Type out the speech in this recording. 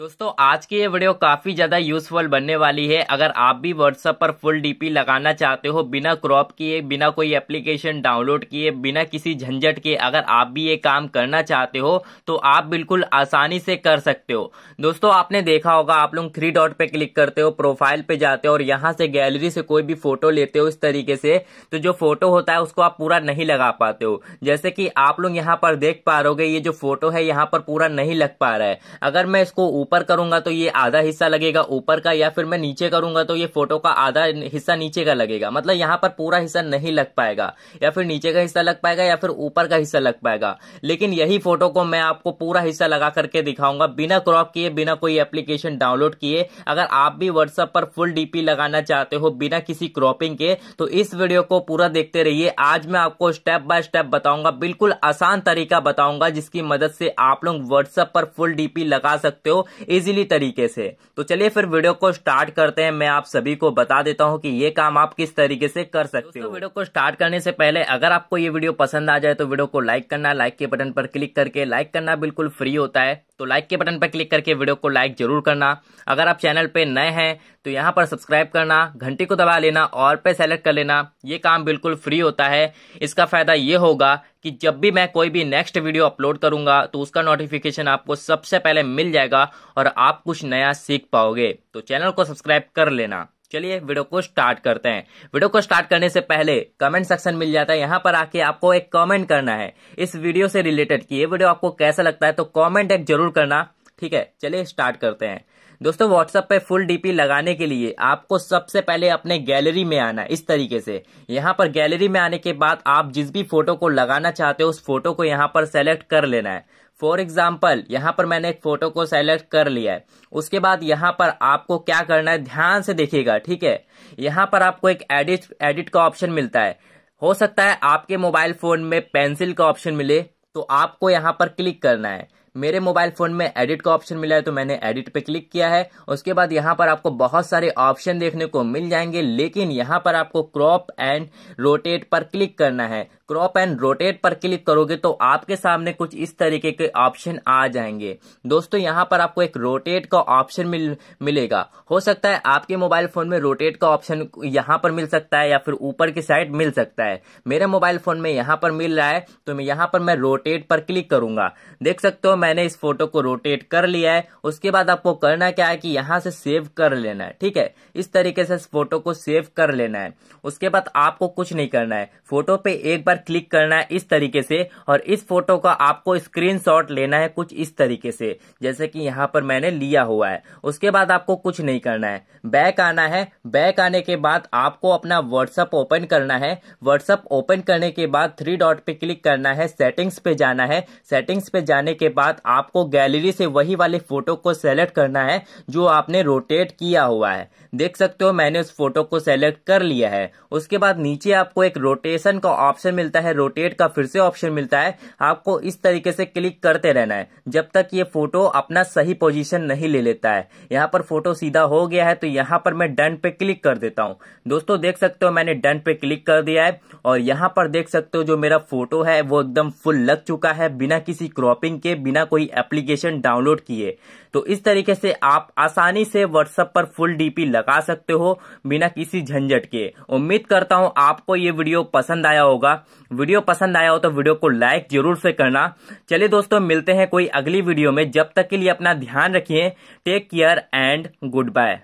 दोस्तों आज की ये वीडियो काफ़ी ज़्यादा यूजफुल बनने वाली है अगर आप भी व्हाट्सअप पर फुल डीपी लगाना चाहते हो बिना क्रॉप किए बिना कोई एप्लीकेशन डाउनलोड किए बिना किसी झंझट के अगर आप भी ये काम करना चाहते हो तो आप बिल्कुल आसानी से कर सकते हो दोस्तों आपने देखा होगा आप लोग थ्री डॉट पे क्लिक करते हो प्रोफाइल पे जाते हो और यहाँ से गैलरी से कोई भी फोटो लेते हो इस तरीके से तो जो फोटो होता है उसको आप पूरा नहीं लगा पाते हो जैसे कि आप लोग यहाँ पर देख पा रहे ये जो फोटो है यहाँ पर पूरा नहीं लग पा रहा है अगर मैं इसको ऊपर करूंगा तो ये आधा हिस्सा लगेगा ऊपर का या फिर मैं नीचे करूंगा तो ये फोटो का आधा हिस्सा नीचे का लगेगा मतलब यहाँ पर पूरा हिस्सा नहीं लग पाएगा या फिर नीचे का हिस्सा लग पाएगा या फिर ऊपर का हिस्सा लग पाएगा लेकिन यही फोटो को मैं आपको पूरा हिस्सा लगा करके दिखाऊंगा बिना क्रॉप किए बिना कोई एप्लीकेशन डाउनलोड किए अगर आप भी व्हाट्सअप पर फुल डीपी लगाना चाहते हो बिना किसी क्रॉपिंग के तो इस वीडियो को पूरा देखते रहिए आज मैं आपको स्टेप बाय स्टेप बताऊंगा बिल्कुल आसान तरीका बताऊंगा जिसकी मदद से आप लोग व्हाट्सएप पर फुल डीपी लगा सकते हो इजीली तरीके से तो चलिए फिर वीडियो को स्टार्ट करते हैं मैं आप सभी को बता देता हूँ कि ये काम आप किस तरीके से कर सकते हो वीडियो को स्टार्ट करने से पहले अगर आपको ये वीडियो पसंद आ जाए तो वीडियो को लाइक करना लाइक के बटन पर क्लिक करके लाइक करना बिल्कुल फ्री होता है तो लाइक के बटन पर क्लिक करके वीडियो को लाइक जरूर करना अगर आप चैनल पर नए हैं तो यहाँ पर सब्सक्राइब करना घंटी को दबा लेना और पे सेलेक्ट कर लेना ये काम बिल्कुल फ्री होता है इसका फ़ायदा ये होगा कि जब भी मैं कोई भी नेक्स्ट वीडियो अपलोड करूंगा तो उसका नोटिफिकेशन आपको सबसे पहले मिल जाएगा और आप कुछ नया सीख पाओगे तो चैनल को सब्सक्राइब कर लेना चलिए वीडियो को स्टार्ट करते हैं वीडियो को स्टार्ट करने से पहले कमेंट सेक्शन मिल जाता है यहाँ पर आके आपको एक कमेंट करना है इस वीडियो से रिलेटेड कि ये वीडियो आपको कैसा लगता है तो कमेंट एक जरूर करना ठीक है चलिए स्टार्ट करते हैं दोस्तों व्हाट्सएप पे फुल डीपी लगाने के लिए आपको सबसे पहले अपने गैलरी में आना है इस तरीके से यहाँ पर गैलरी में आने के बाद आप जिस भी फोटो को लगाना चाहते हो उस फोटो को यहाँ पर सेलेक्ट कर लेना है फॉर एग्जाम्पल यहाँ पर मैंने एक फोटो को सेलेक्ट कर लिया है उसके बाद यहाँ पर आपको क्या करना है ध्यान से देखिएगा ठीक है यहाँ पर आपको एक एडिट एडिट का ऑप्शन मिलता है हो सकता है आपके मोबाइल फोन में पेंसिल का ऑप्शन मिले तो आपको यहाँ पर क्लिक करना है मेरे मोबाइल फ़ोन में एडिट का ऑप्शन मिला है तो मैंने एडिट पे क्लिक किया है उसके बाद यहाँ पर आपको बहुत सारे ऑप्शन देखने को मिल जाएंगे लेकिन यहाँ पर आपको क्रॉप एंड रोटेट पर क्लिक करना है क्रॉप एंड रोटेट पर क्लिक करोगे तो आपके सामने कुछ इस तरीके के ऑप्शन आ जाएंगे दोस्तों यहाँ पर आपको एक रोटेट का ऑप्शन मिल मिलेगा हो सकता है आपके मोबाइल फ़ोन में रोटेट का ऑप्शन यहाँ पर मिल सकता है या फिर ऊपर की साइड मिल सकता है मेरे मोबाइल फ़ोन में यहाँ पर मिल रहा है तो मैं यहाँ पर मैं रोटेट पर क्लिक करूंगा देख सकते हो मैंने इस फोटो को रोटेट कर लिया है उसके बाद आपको करना क्या है कि यहाँ से सेव कर लेना है ठीक है इस तरीके से इस फोटो को सेव कर लेना है उसके बाद आपको कुछ नहीं करना है फोटो पे एक बार क्लिक करना है इस तरीके से और इस फोटो का आपको स्क्रीनशॉट लेना है कुछ इस तरीके से जैसे कि यहाँ पर मैंने लिया हुआ है उसके बाद आपको कुछ नहीं करना है बैक आना है बैक आने के बाद आपको अपना व्हाट्सअप ओपन करना है व्हाट्सअप ओपन करने के बाद थ्री डॉट पे क्लिक करना है सेटिंग्स पे जाना है सेटिंग्स पे जाने के बाद आपको गैलरी से वही वाले फोटो को सेलेक्ट करना है जो आपने रोटेट किया हुआ है देख सकते हो मैंने उस फोटो को सेलेक्ट कर लिया है उसके बाद नीचे आपको एक रोटेशन का ऑप्शन मिल मिलता है रोटेट का फिर से ऑप्शन मिलता है आपको इस तरीके से क्लिक करते रहना है जब तक ये फोटो अपना सही पोजीशन नहीं ले लेता है यहाँ पर फोटो सीधा हो गया है तो यहाँ पर मैं डन पे क्लिक कर देता हूँ दोस्तों देख सकते हो मैंने डन पे क्लिक कर दिया है और यहाँ पर देख सकते हो जो मेरा फोटो है वो एकदम फुल लग चुका है बिना किसी क्रॉपिंग के बिना कोई एप्लीकेशन डाउनलोड किए तो इस तरीके से आप आसानी से व्हाट्सएप पर फुल डीपी लगा सकते हो बिना किसी झंझट के उम्मीद करता हूँ आपको ये वीडियो पसंद आया होगा वीडियो पसंद आया हो तो वीडियो को लाइक जरूर से करना चलिए दोस्तों मिलते हैं कोई अगली वीडियो में जब तक के लिए अपना ध्यान रखिए take care and good bye